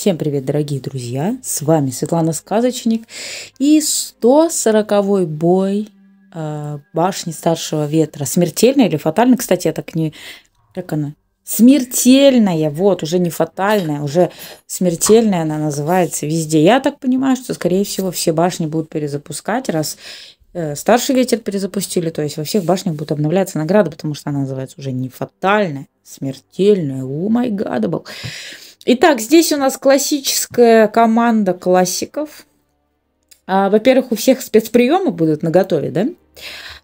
Всем привет, дорогие друзья! С вами Светлана Сказочник и 140-й бой э, башни Старшего Ветра. Смертельная или фатальная? Кстати, я так не... Как она? Смертельная, вот, уже не фатальная, уже смертельная она называется везде. Я так понимаю, что, скорее всего, все башни будут перезапускать, раз э, Старший Ветер перезапустили, то есть во всех башнях будут обновляться награды, потому что она называется уже не фатальная, а смертельная, у май гадабл. Итак, здесь у нас классическая команда классиков. А, во-первых, у всех спецприемы будут наготове, да?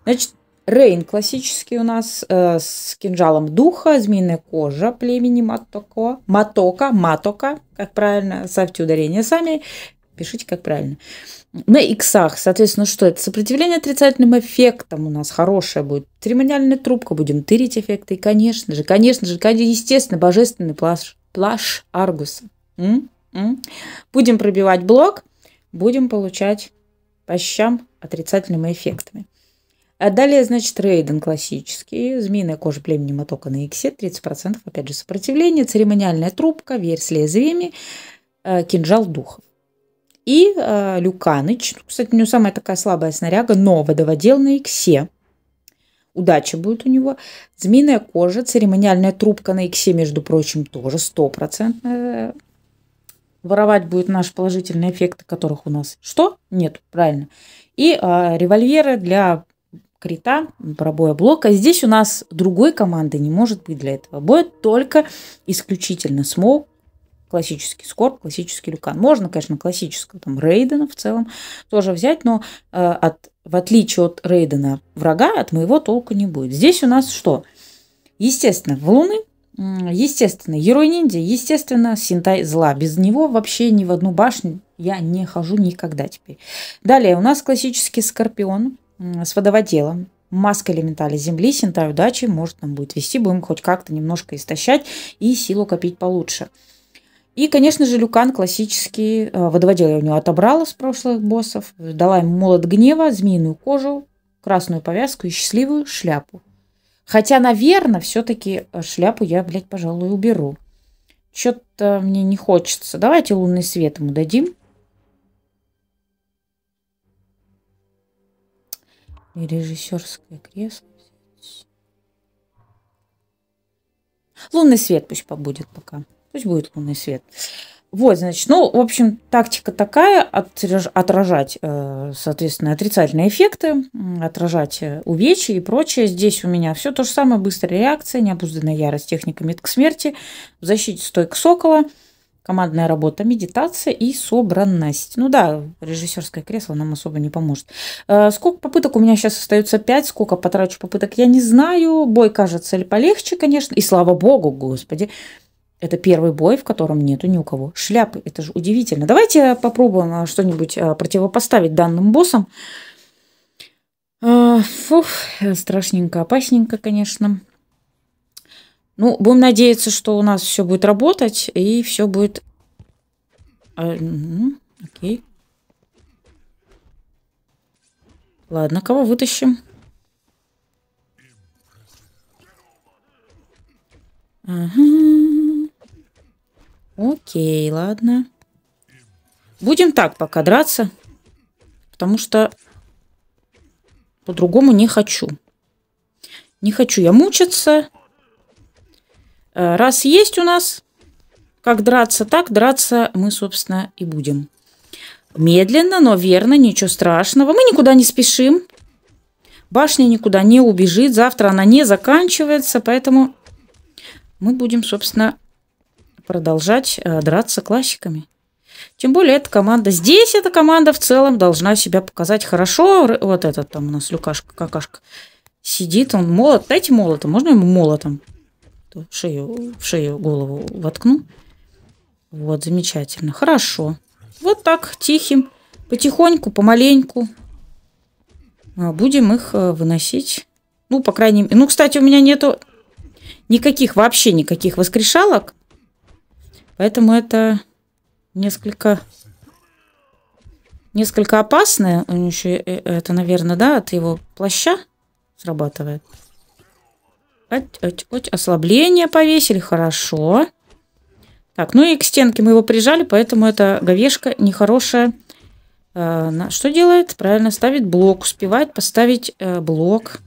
Значит, Рейн классический у нас э, с кинжалом духа, змеиная кожа племени Матоко, Матока, Матока, как правильно, ставьте ударение сами, пишите как правильно. На иксах, соответственно, что это? Сопротивление отрицательным эффектам у нас хорошее будет. Церемониальная трубка, будем тырить эффекты. И, конечно же, конечно же, естественно, божественный плащ Плаш Аргус. Будем пробивать блок, будем получать по щам отрицательными эффектами. А далее, значит, рейден классический, змеиная кожа племени мотока на иксе, 30% опять же сопротивление, церемониальная трубка, верь с лезвиями, э, кинжал духов. И э, Люканыч, ну, кстати, у него самая такая слабая снаряга, но водоводел на иксе, удача будет у него. Змеиная кожа, церемониальная трубка на иксе, между прочим, тоже стопроцентная. Воровать будет наши положительные эффекты, которых у нас что? Нет, правильно. И а, револьверы для крита, пробоя блока. Здесь у нас другой команды не может быть для этого будет только исключительно смог классический скорб, классический люкан. Можно, конечно, классического, там, Рейдена в целом тоже взять, но э, от, в отличие от Рейдена врага, от моего толка не будет. Здесь у нас что? Естественно, в Луны, естественно, Герой Ниндзя, естественно, Синтай Зла. Без него вообще ни в одну башню я не хожу никогда теперь. Далее у нас классический Скорпион с водоводелом. Маска элементаля Земли, Синтай Удачи может нам будет вести. Будем хоть как-то немножко истощать и силу копить получше. И, конечно же, Люкан классический. Э, водоводил я у него отобрала с прошлых боссов. Дала ему молот гнева, змеиную кожу, красную повязку и счастливую шляпу. Хотя, наверное, все-таки э, шляпу я, блядь, пожалуй, уберу. Что-то мне не хочется. Давайте лунный свет ему дадим. И режиссерское кресло. Лунный свет пусть побудет пока. Пусть будет лунный свет. Вот, значит, ну, в общем, тактика такая, отражать, э, соответственно, отрицательные эффекты, отражать э, увечья и прочее. Здесь у меня все то же самое, быстрая реакция, необузданная ярость, техника метка смерти, в защите стойка сокола, командная работа, медитация и собранность. Ну да, режиссерское кресло нам особо не поможет. Э, сколько попыток у меня сейчас остается 5, сколько потрачу попыток, я не знаю. Бой кажется ли полегче, конечно, и слава богу, господи. Это первый бой, в котором нету ни у кого шляпы. Это же удивительно. Давайте попробуем а, что-нибудь а, противопоставить данным боссам. А, фух, страшненько, опасненько, конечно. Ну, будем надеяться, что у нас все будет работать и все будет... Окей. Ладно, кого вытащим? Ага. Окей, ладно. Будем так пока драться, потому что по-другому не хочу. Не хочу я мучиться. Э, раз есть у нас как драться, так драться мы, собственно, и будем. Медленно, но верно, ничего страшного. Мы никуда не спешим. Башня никуда не убежит. Завтра она не заканчивается, поэтому мы будем, собственно, продолжать э, драться классиками. Тем более эта команда, здесь эта команда в целом должна себя показать хорошо. Вот этот там у нас Люкашка, какашка, сидит, он молот. Дайте молотом, можно ему молотом? В шею, в шею голову воткну. Вот, замечательно. Хорошо. Вот так, тихим, потихоньку, помаленьку. Э, будем их э, выносить. Ну, по крайней мере... Ну, кстати, у меня нету никаких, вообще никаких воскрешалок. Поэтому это несколько... Несколько опасное. Он еще э, это, наверное, да, от его плаща срабатывает. Ать, ать, ать. Ослабление повесили, хорошо. Так, ну и к стенке мы его прижали, поэтому эта говешка нехорошая. Э, что делает? Правильно, ставит блок. Успевает поставить э, блок.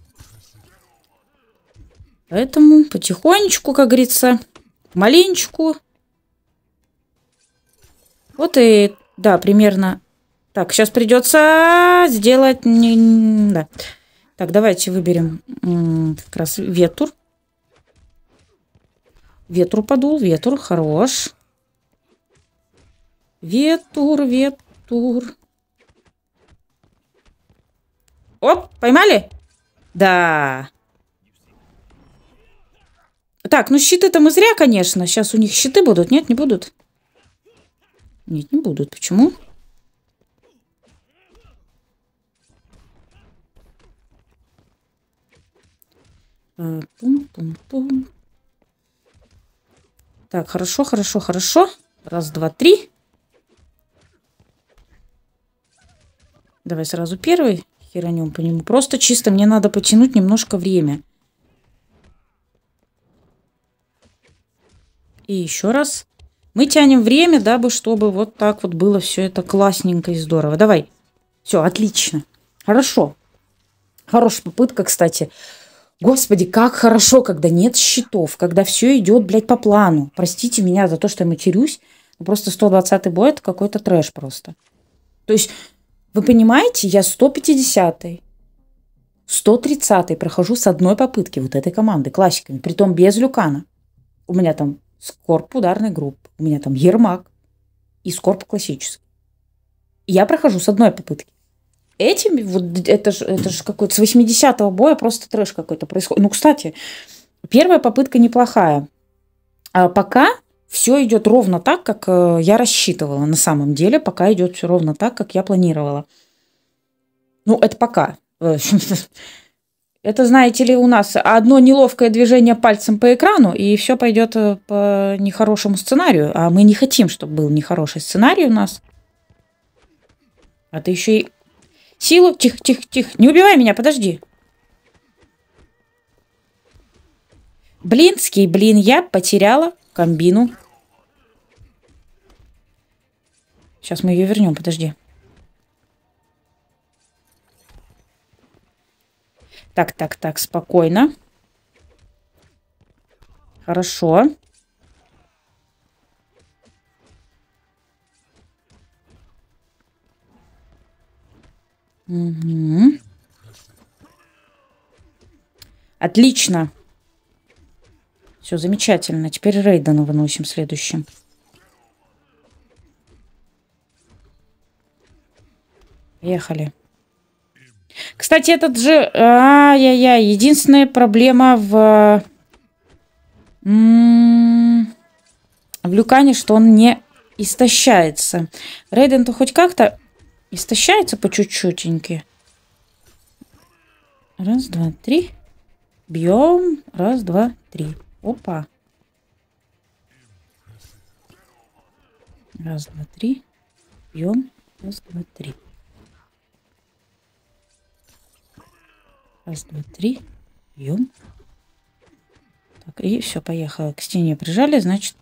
Поэтому потихонечку, как говорится, маленечку вот и, да, примерно... Так, сейчас придется сделать... Да. Так, давайте выберем как раз ветур. Ветру подул, ветур, хорош. Ветур, ветур. Оп, поймали? Да. Так, ну щиты-то мы зря, конечно. Сейчас у них щиты будут. Нет, не будут. Нет, не будут. Почему? Пум-пум-пум. А, так, хорошо, хорошо, хорошо. Раз, два, три. Давай сразу первый. Херанем по нему. Просто чисто мне надо потянуть немножко время. И еще раз. Мы тянем время, дабы чтобы вот так вот было все это классненько и здорово. Давай. Все, отлично. Хорошо. Хорошая попытка, кстати. Господи, как хорошо, когда нет счетов, когда все идет, блядь, по плану. Простите меня за то, что я матерюсь. просто 120-й бой это какой-то трэш просто. То есть, вы понимаете, я 150-й. 130-й прохожу с одной попытки вот этой команды, классиками, притом без Люкана. У меня там скорб ударной группы. У меня там Ермак и скорб классический. Я прохожу с одной попытки. этим вот это же это ж какой-то с 80-го боя просто трэш какой-то происходит. Ну, кстати, первая попытка неплохая. А пока все идет ровно так, как э, я рассчитывала на самом деле, пока идет все ровно так, как я планировала. Ну, это пока. Э, Это, знаете ли, у нас одно неловкое движение пальцем по экрану, и все пойдет э, по нехорошему сценарию. А мы не хотим, чтобы был нехороший сценарий у нас. А ты еще и силу... Тихо, тихо, тихо. Не убивай меня, подожди. Блинский, блин, я потеряла комбину. Сейчас мы ее вернем, подожди. Так, так, так, спокойно. Хорошо. Угу. Отлично. Все замечательно. Теперь Рейдена выносим следующим. Поехали. Кстати, этот же... Ай-яй-яй. Единственная проблема в... В Люкане, что он не истощается. Рейден-то хоть как-то истощается по чуть-чутеньки. Раз, два, три. Бьем. Раз, два, три. Опа. Раз, два, три. Бьем. Раз, два, три. Раз, два, три. Бьем. Так, и все, поехала. К стене прижали, значит...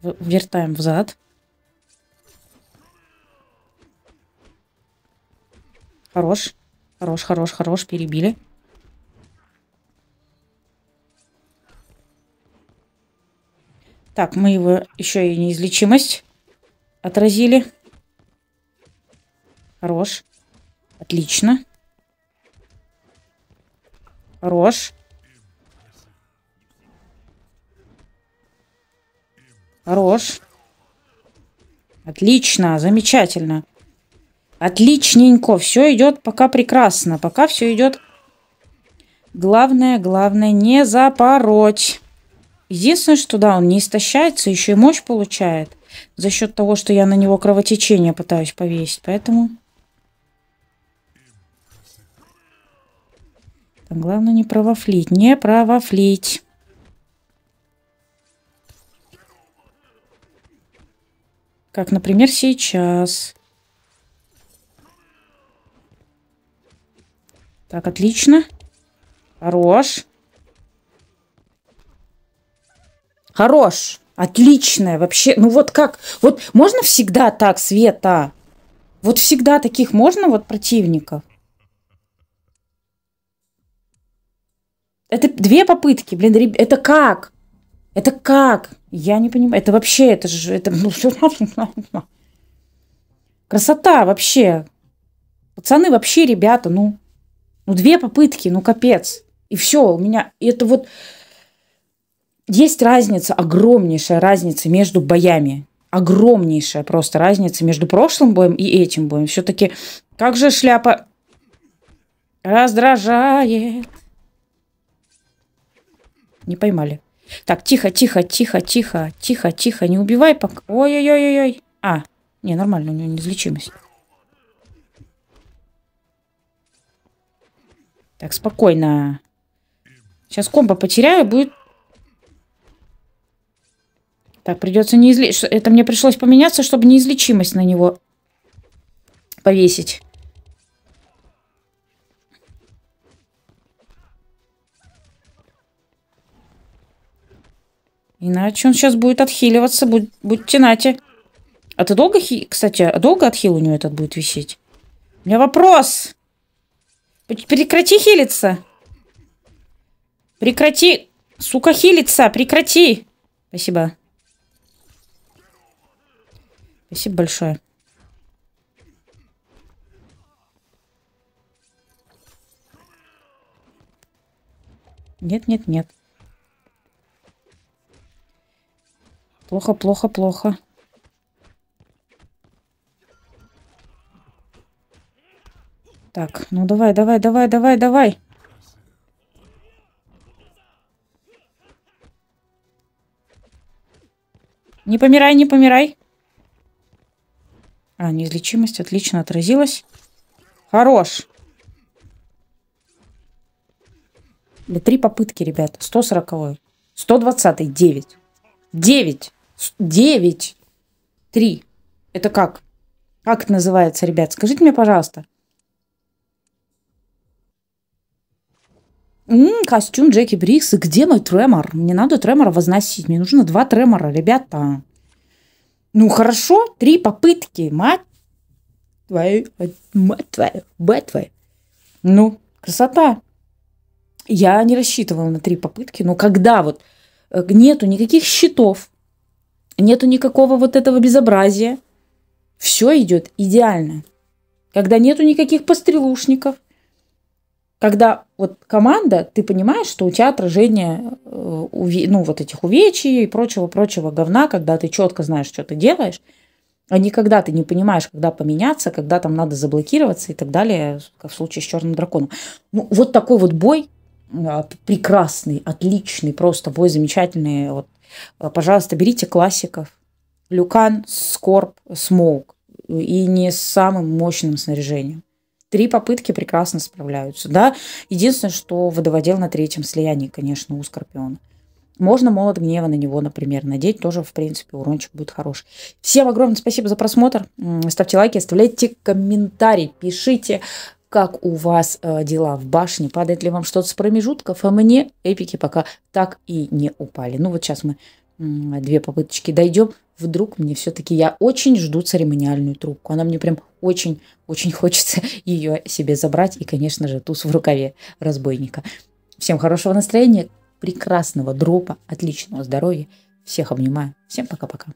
Вертаем взад. Хорош. Хорош, хорош, хорош. Перебили. Так, мы его еще и неизлечимость отразили. Хорош. Отлично. Хорош. Хорош. Отлично, замечательно. Отличненько. Все идет пока прекрасно. Пока все идет. Главное, главное, не запороть. Единственное, что да, он не истощается, еще и мощь получает. За счет того, что я на него кровотечение пытаюсь повесить. Поэтому... Главное не провафлить. Не провафлить. Как, например, сейчас. Так, отлично. Хорош. Хорош. Отличная вообще. Ну вот как? Вот можно всегда так, Света? Вот всегда таких можно вот противников? Это две попытки, блин, это как? Это как? Я не понимаю. Это вообще, это же, это... Ну, Красота вообще. Пацаны вообще, ребята, ну, ну две попытки, ну капец. И все, у меня, и это вот, есть разница, огромнейшая разница между боями. Огромнейшая просто разница между прошлым боем и этим боем. Все-таки, как же шляпа раздражает не поймали. Так, тихо, тихо, тихо, тихо, тихо, тихо, не убивай пока. Ой-ой-ой-ой. А, не, нормально, у него неизлечимость. Так, спокойно. Сейчас комбо потеряю, будет... Так, придется неизлечимость. Это мне пришлось поменяться, чтобы неизлечимость на него повесить. Иначе он сейчас будет отхиливаться, будь, будьте нате. А ты долго, хи... кстати, а долго отхил у него этот будет висеть? У меня вопрос. Прекрати хилиться. Прекрати, сука, хилиться. Прекрати. Спасибо. Спасибо большое. Нет, нет, нет. Плохо, плохо, плохо. Так, ну давай, давай, давай, давай, давай. Не помирай, не помирай. А, неизлечимость отлично отразилась. Хорош. Да три попытки, ребят. 140, 120, 9. Девять. Девять. Три. Это как? Как это называется, ребят? Скажите мне, пожалуйста. м костюм Джеки Брикс. И где мой тремор? Мне надо тремора возносить. Мне нужно два тремора, ребята. Ну, хорошо. Три попытки. Мать твою. Мать твою. Мать твою. Ну, красота. Я не рассчитывала на три попытки. Но когда вот Э, нету никаких счетов, нету никакого вот этого безобразия. Все идет идеально. Когда нету никаких пострелушников, когда вот команда, ты понимаешь, что у тебя отражение э, ну, вот этих увечий и прочего-прочего говна, когда ты четко знаешь, что ты делаешь, а не когда ты не понимаешь, когда поменяться, когда там надо заблокироваться и так далее, как в случае с черным драконом. Ну, вот такой вот бой а, прекрасный, отличный, просто бой замечательный. Вот, а, пожалуйста, берите классиков. Люкан, Скорб, Смоук. И не с самым мощным снаряжением. Три попытки прекрасно справляются. Да? Единственное, что водоводел на третьем слиянии, конечно, у Скорпиона. Можно молот гнева на него, например, надеть. Тоже, в принципе, урончик будет хороший. Всем огромное спасибо за просмотр. Ставьте лайки, оставляйте комментарии, пишите как у вас э, дела в башне, падает ли вам что-то с промежутков, а мне эпики пока так и не упали. Ну вот сейчас мы две попыточки дойдем, вдруг мне все-таки я очень жду церемониальную трубку. Она мне прям очень-очень хочется ее себе забрать и, конечно же, туз в рукаве разбойника. Всем хорошего настроения, прекрасного дропа, отличного здоровья. Всех обнимаю. Всем пока-пока.